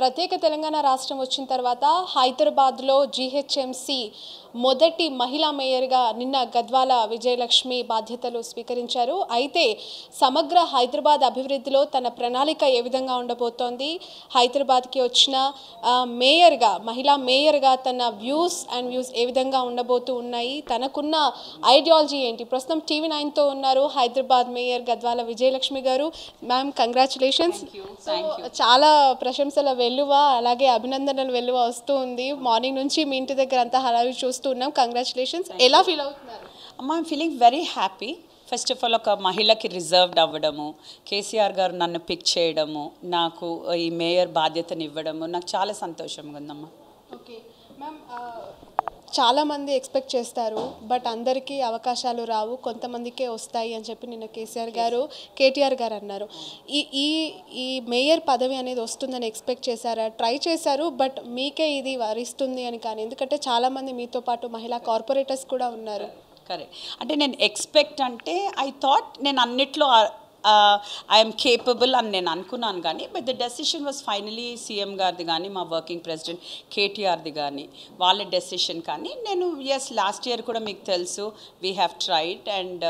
ప్రత్యేక తెలంగాణ రాష్ట్రం వచ్చిన తర్వాత హైదరాబాద్లో జీహెచ్ఎంసీ మొదటి మహిళా మేయర్గా నిన్న గద్వాల విజయలక్ష్మి బాధ్యతలు స్వీకరించారు అయితే సమగ్ర హైదరాబాద్ అభివృద్ధిలో తన ప్రణాళిక ఏ విధంగా ఉండబోతోంది హైదరాబాద్కి వచ్చిన మేయర్గా మహిళా మేయర్గా తన వ్యూస్ అండ్ వ్యూస్ ఏ విధంగా ఉండబోతూ ఉన్నాయి తనకున్న ఐడియాలజీ ఏంటి ప్రస్తుతం టీవీ నైన్తో ఉన్నారు హైదరాబాద్ మేయర్ గద్వాల విజయలక్ష్మి గారు మ్యామ్ కంగ్రాచులేషన్స్ చాలా ప్రశంసల వెల్లువ అలాగే అభినందనలు వెలువ వస్తూ ఉంది మార్నింగ్ నుంచి మీ ఇంటి దగ్గర అంతా చూస్తూ చూస్తున్నాం కంగ్రాచులేషన్స్ ఎలా ఫీల్ అవుతున్నారు అమ్మ I'm feeling very happy first of all ఒక మహిళకి రిజర్వ్డ్ అవ్వడము కేసీఆర్ గారు నన్ను పిక్ చేయడము నాకు ఈ మేయర్ బాధ్యతనివ్వడము నాకు చాలా సంతోషంగా ఉందమ్మా ఓకే మ్యామ్ చాలామంది ఎక్స్పెక్ట్ చేస్తారు బట్ అందరికీ అవకాశాలు రావు కొంతమందికే వస్తాయి అని చెప్పి నిన్న కేసీఆర్ గారు కేటీఆర్ గారు అన్నారు ఈ ఈ ఈ మేయర్ పదవి అనేది వస్తుందని ఎక్స్పెక్ట్ చేశారా ట్రై చేశారు బట్ మీకే ఇది వరిస్తుంది అని కానీ ఎందుకంటే చాలామంది మీతో పాటు మహిళా కార్పొరేటర్స్ కూడా ఉన్నారు కరెక్ట్ అంటే నేను ఎక్స్పెక్ట్ అంటే ఐ థాట్ నేను అన్నిట్లో ఐఎమ్ కేపబుల్ అని నేను అనుకున్నాను కానీ but the decision was finally CM గారిది కానీ మా వర్కింగ్ ప్రెసిడెంట్ కేటీఆర్ది కానీ వాళ్ళ డెసిషన్ కానీ నేను ఎస్ లాస్ట్ ఇయర్ కూడా మీకు తెలుసు వీ హ్యావ్ ట్రైడ్ అండ్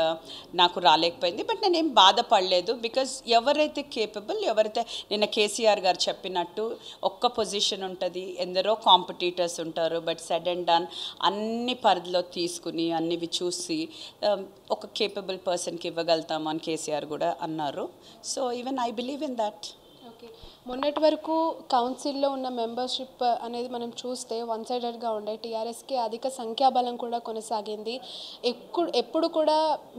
నాకు రాలేకపోయింది బట్ నేనేం బాధపడలేదు బికాజ్ ఎవరైతే కేపబుల్ ఎవరైతే నిన్న కేసీఆర్ గారు చెప్పినట్టు ఒక్క పొజిషన్ ఉంటుంది ఎందరో కాంపిటీటర్స్ ఉంటారు బట్ సెడ్ అండ్ డన్ అన్ని పరిధిలో తీసుకుని అన్నివి చూసి um, ఒక కేపబుల్ పర్సన్కి ఇవ్వగలుగుతాము అని కేసీఆర్ కూడా అన్నారు so even I believe in that okay మొన్నటి వరకు కౌన్సిల్లో ఉన్న మెంబర్షిప్ అనేది మనం చూస్తే వన్ సైడెడ్గా ఉండే టీఆర్ఎస్కి అధిక సంఖ్యాబలం కూడా కొనసాగింది ఎప్పుడు ఎప్పుడు కూడా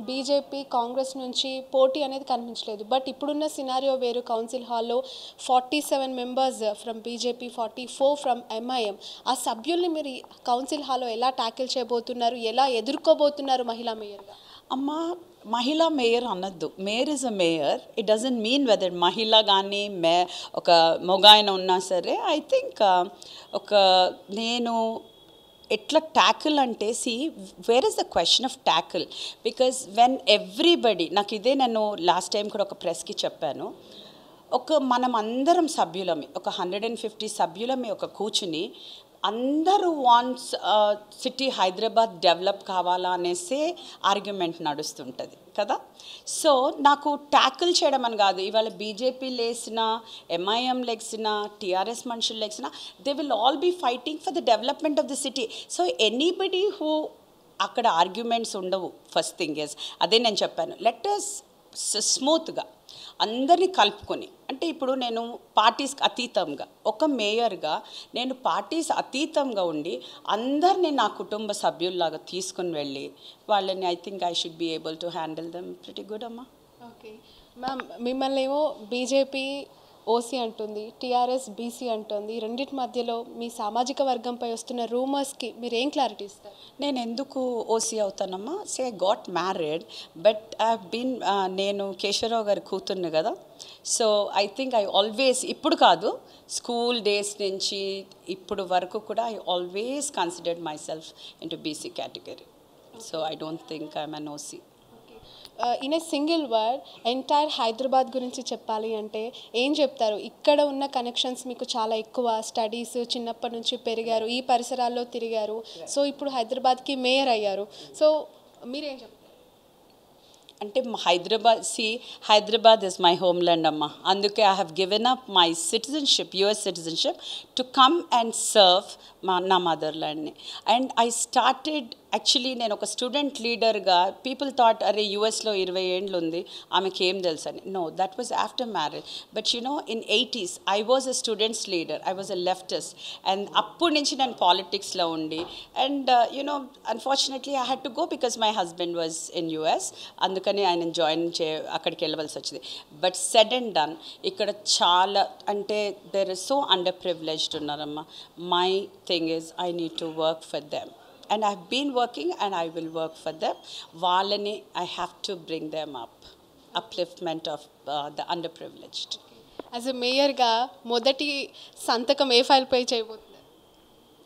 బీజేపీ కాంగ్రెస్ నుంచి పోటీ అనేది కనిపించలేదు బట్ ఇప్పుడున్న సినారియో వేరు కౌన్సిల్ హాల్లో forty seven members from BJP forty four from MIM ఆ సభ్యుల్ని మీరు కౌన్సిల్ హాల్లో ఎలా ట్యాకిల్ చేయబోతున్నారు ఎలా ఎదుర్కోబోతున్నారు మహిళా మేయర్గా అమ్మ మహిళా మేయర్ అనొద్దు mayor is a mayor it doesn't mean whether మహిళ కానీ మే ఒక మొగాయన ఉన్నా సరే ఐ థింక్ ఒక నేను ఎట్లా ట్యాకిల్ అంటే see where is the question of tackle because when everybody నాకు ఇదే నేను లాస్ట్ టైం కూడా ఒక ప్రెస్కి చెప్పాను ఒక మనం అందరం సభ్యులమే ఒక హండ్రెడ్ అండ్ ఫిఫ్టీ సభ్యులమే ఒక కూర్చుని అందరూ వాన్స్ సిటీ హైదరాబాద్ డెవలప్ కావాలా అనేసే ఆర్గ్యుమెంట్ నడుస్తుంటుంది కదా సో నాకు ట్యాకిల్ చేయడం అని కాదు ఇవాళ బీజేపీ లేచిన ఎంఐఎం లెక్సిన టీఆర్ఎస్ మనుషులు లెక్సిన they will all be fighting for the development of the city so anybody who అక్కడ ఆర్గ్యుమెంట్స్ ఉండవు ఫస్ట్ థింగ్ ఇస్ అదే నేను చెప్పాను లెటర్స్ స్మూత్గా అందరినీ కలుపుకొని అంటే ఇప్పుడు నేను పార్టీస్కి అతీతంగా ఒక మేయర్గా నేను పార్టీస్ అతీతంగా ఉండి అందరినీ నా కుటుంబ సభ్యుల్లాగా తీసుకుని వెళ్ళి వాళ్ళని I think I should be able to handle them pretty good అమ్మా ఓకే మ్యామ్ మిమ్మల్ని ఏమో బీజేపీ ఓసీ అంటుంది టీఆర్ఎస్ బీసీ అంటుంది రెండింటి మధ్యలో మీ సామాజిక వర్గంపై వస్తున్న రూమర్స్కి మీరు ఏం క్లారిటీ ఇస్తారు నేను ఎందుకు ఓసీ అవుతానమ్మా say got married but I been నేను కేశవరావు గారి కూతుర్ను కదా so I think I always ఇప్పుడు కాదు స్కూల్ డేస్ నుంచి ఇప్పుడు వరకు కూడా I always considered myself into BC category so I don't think I am OC in a single word entire Hyderabad గురించి చెప్పాలి అంటే ఏం చెప్తారు ఇక్కడ ఉన్న కనెక్షన్స్ మీకు చాలా ఎక్కువ స్టడీస్ చిన్నప్పటి నుంచి పెరిగారు ఈ పరిసరాల్లో తిరిగారు సో ఇప్పుడు హైదరాబాద్కి మేయర్ అయ్యారు సో మీరేం చెప్తారు అంటే Hyderabad see Hyderabad is my home land అమ్మ అందుకే I have given up my citizenship US citizenship to come and serve మా నా మదర్ ల్యాండ్ని అండ్ ఐ స్టార్టెడ్ యాక్చువల్లీ నేను ఒక స్టూడెంట్ లీడర్గా పీపుల్ థాట్ అరే యూఎస్లో ఇరవై ఏండ్లు ఉంది ఆమెకి ఏం తెలుసు అని no that was after marriage but you know in eighties I was a students leader I was a leftist and అప్పటి నుంచి నేను పాలిటిక్స్లో ఉండి and you know unfortunately I had to go because my husband was in US అందుకని ఆయన join చే అక్కడికి వెళ్ళవలసి వచ్చింది బట్ సెడ్ అండ్ డన్ ఇక్కడ చాలా అంటే there is so underprivileged ఉన్నారమ్మా my thing is I need to work for them and I've been working and I will work for them. Valani, I have to bring them up. Upliftment of uh, the underprivileged. As a mayor, ga modati santakam e file pay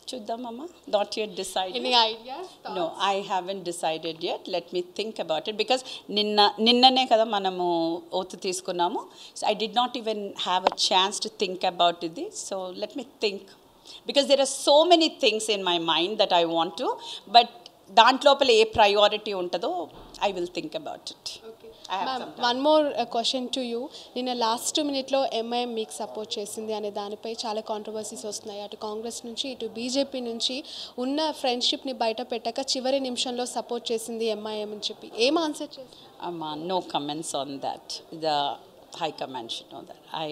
Chudda mama, not yet decided. Any ideas? No, I haven't decided yet. Let me think about it because ninna ninna ne manamo So I did not even have a chance to think about it. So let me think. Because there are so many things in my mind that I want to but దాంట్లోపల ఏ priority ఉంటుందో I will think about it one more question to you నిన్న last మినిట్లో MIM మీకు support చేసింది అనే దానిపై చాలా కాంట్రవర్సీస్ వస్తున్నాయి అటు కాంగ్రెస్ నుంచి ఇటు బీజేపీ నుంచి ఉన్న ఫ్రెండ్షిప్ని బయట పెట్టక చివరి నిమిషంలో సపోర్ట్ చేసింది ఎంఐఎం అని చెప్పి ఏం ఆన్సర్ చేసి no comments on that the high command I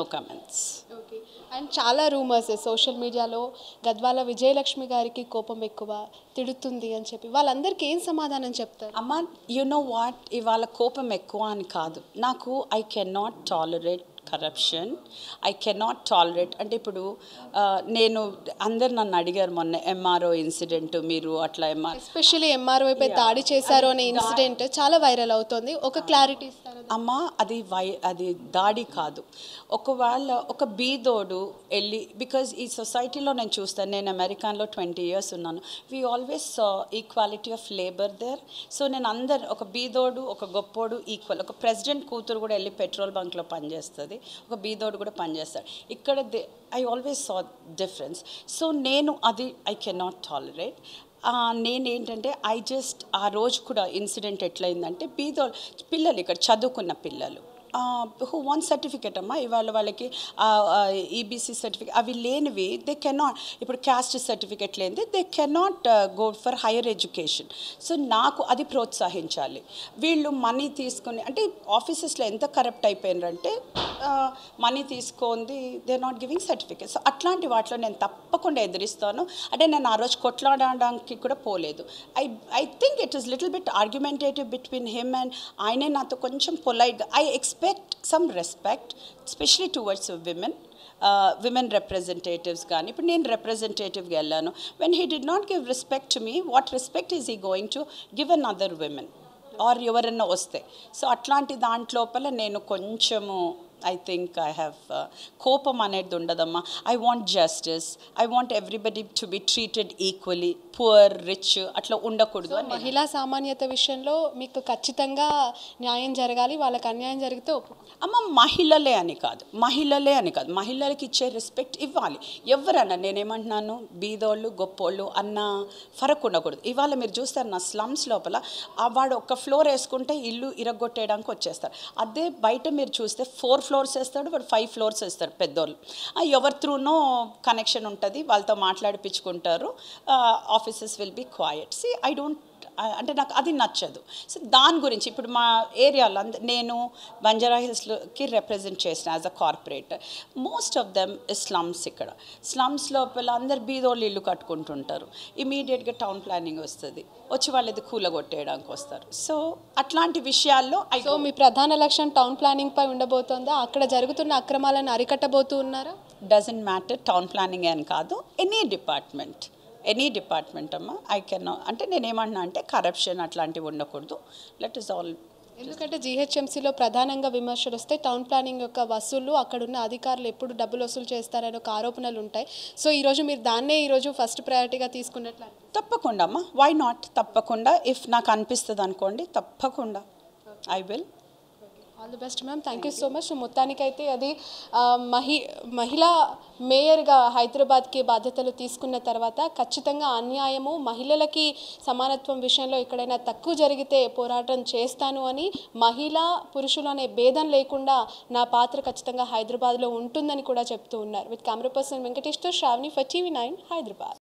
no comments okay and చాలా రూమర్స్ సోషల్ మీడియాలో గద్వాల విజయలక్ష్మి గారికి కోపం ఎక్కువ తిడుతుంది అని చెప్పి వాళ్ళందరికీ ఏం సమాధానం చెప్తారు అమ్మ యు నో వాట్ ఇవాళ కోపం ఎక్కువ అని కాదు నాకు I can not tolerate corruption I cannot tolerate అంటే ఇప్పుడు నేను అందరు నన్ను అడిగారు మొన్న ఎంఆర్ఓ ఇన్సిడెంట్ మీరు అట్లా ఎంఆర్ ఎస్పెషల్లీ ఎంఆర్ఓ దాడి చేశారు అనే ఇన్సిడెంట్ చాలా వైరల్ అవుతుంది ఒక క్లారిటీ అమ్మ అది వై అది దాడి కాదు ఒకవేళ ఒక బీదోడు వెళ్ళి బికాజ్ ఈ సొసైటీలో నేను చూస్తాను నేను అమెరికాలో ట్వంటీ ఇయర్స్ ఉన్నాను we always equality of labour there so నేను అందరు ఒక బీదోడు ఒక గొప్పోడు ఈక్వల్ ఒక ప్రెసిడెంట్ కూతురు కూడా వెళ్ళి పెట్రోల్ బంక్లో పనిచేస్తుంది ఒక బీదోడు కూడా పనిచేస్తాడు ఇక్కడ I always saw difference so నేను అది ఐ కెనాట్ టాలరేట్ నేనేంటంటే ఐ జస్ట్ ఆ రోజు కూడా ఇన్సిడెంట్ ఎట్లయిందంటే బీదో పిల్లలు ఇక్కడ చదువుకున్న పిల్లలు హూ వన్ సర్టిఫికేట్ అమ్మా ఇవాళ వాళ్ళకి ఈబీసీ సర్టిఫికేట్ e అవి లేనివి దే కెనాట్ ఇప్పుడు క్యాస్ట్ సర్టిఫికేట్ లేనిది they cannot go for higher education so నాకు అది ప్రోత్సహించాలి వీళ్ళు మనీ తీసుకుని అంటే ఆఫీసెస్లో ఎంత కరప్ట్ అయిపోయినారంటే మనీ తీసుకుంది they not giving certificate so అట్లాంటి వాటిలో నేను తప్పకుండా ఎదిరిస్తాను అంటే నేను ఆ రోజు కొట్లాడడానికి కూడా పోలేదు I I think it is little bit argumentative between him and ఆయనే నాతో కొంచెం పొలైట్గా I ex respect some respect specially towards women women representatives కానీ ఇప్పుడు నేను రిప్రజెంటేటివ్గా వెళ్ళాను when he did not give respect me what respect is he going to give another women or ఎవరన్నా వస్తే సో అట్లాంటి దాంట్లోపల నేను కొంచెము ఐ థింక్ ఐ హ్యావ్ కోపం అనేది ఉండదమ్మా I want justice I want everybody to be treated equally poor rich అట్లా ఉండకూడదు మహిళా సామాన్యత విషయంలో మీకు ఖచ్చితంగా న్యాయం జరగాలి వాళ్ళకి అన్యాయం జరిగితే అమ్మ మహిళలే అని కాదు మహిళలే అని కాదు మహిళలకి ఇచ్చే రెస్పెక్ట్ ఇవ్వాలి ఎవరన్నా నేనేమంటున్నాను బీదోళ్ళు గొప్పోళ్ళు అన్న ఫరక్ ఉండకూడదు ఇవాళ మీరు చూస్తారు నా స్లమ్స్ లోపల వాడు ఒక ఫ్లోర్ వేసుకుంటే ఇల్లు ఇరగొట్టేయడానికి వచ్చేస్తారు అదే బయట మీరు చూస్తే ఫోర్ ఫ్లోర్స్ వేస్తాడు వాడు ఫైవ్ ఫ్లోర్స్ వేస్తారు పెద్దోళ్ళు ఎవరి త్రూనో కనెక్షన్ ఉంటుంది వాళ్ళతో మాట్లాడిపించుకుంటారు offices will be quiet see I don't అంటే నాకు అది నచ్చదు సో దాని గురించి ఇప్పుడు మా ఏరియాలో నేను బంజారా హిల్స్కి రిప్రజెంట్ చేసిన as a corporator most of them slums ఇక్కడ స్లమ్స్ లోపల అందరు బీదోళ్ళు ఇల్లు కట్టుకుంటుంటారు ఇమీడియట్గా టౌన్ ప్లానింగ్ వస్తుంది వచ్చి వాళ్ళది కూలగొట్టేయడానికి వస్తారు సో అట్లాంటి విషయాల్లో సో మీ ప్రధాన లక్ష్యం టౌన్ ప్లానింగ్ పై ఉండబోతుందా అక్కడ జరుగుతున్న అక్రమాలను అరికట్టబోతున్నారా డజంట్ మ్యాటర్ టౌన్ ప్లానింగ్ అని కాదు ఎనీ డిపార్ట్మెంట్ ఎనీ డిపార్ట్మెంట్ అమ్మా ఐ కెన్ అంటే నేను ఏమన్నా అంటే కరప్షన్ అట్లాంటివి ఉండకూడదు లెట్ ఇస్ ఆల్ ఎందుకంటే జిహెచ్ఎంసీలో ప్రధానంగా విమర్శలు వస్తే టౌన్ ప్లానింగ్ యొక్క వసూళ్లు అక్కడున్న అధికారులు ఎప్పుడు డబ్బులు వసూలు చేస్తారని ఒక ఆరోపణలు ఉంటాయి సో ఈరోజు మీరు దాన్నే ఈరోజు ఫస్ట్ ప్రయారిటీగా తీసుకున్నట్లు తప్పకుండా అమ్మా వై నాట్ తప్పకుండా ఇఫ్ నాకు అనిపిస్తుంది అనుకోండి తప్పకుండా I will all the best ma'am thank you so much మొత్తానికైతే అది మహి మహిళా మేయర్గా హైదరాబాద్కి బాధ్యతలు తీసుకున్న తర్వాత ఖచ్చితంగా అన్యాయము మహిళలకి సమానత్వం విషయంలో ఎక్కడైనా తక్కువ జరిగితే పోరాటం చేస్తాను అని మహిళా పురుషులు అనే భేదం లేకుండా నా పాత్ర ఖచ్చితంగా హైదరాబాద్లో ఉంటుందని కూడా చెప్తూ ఉన్నారు విత్ కెమెరా పర్సన్ వెంకటేష్తో Shravani for TV nine Hyderabad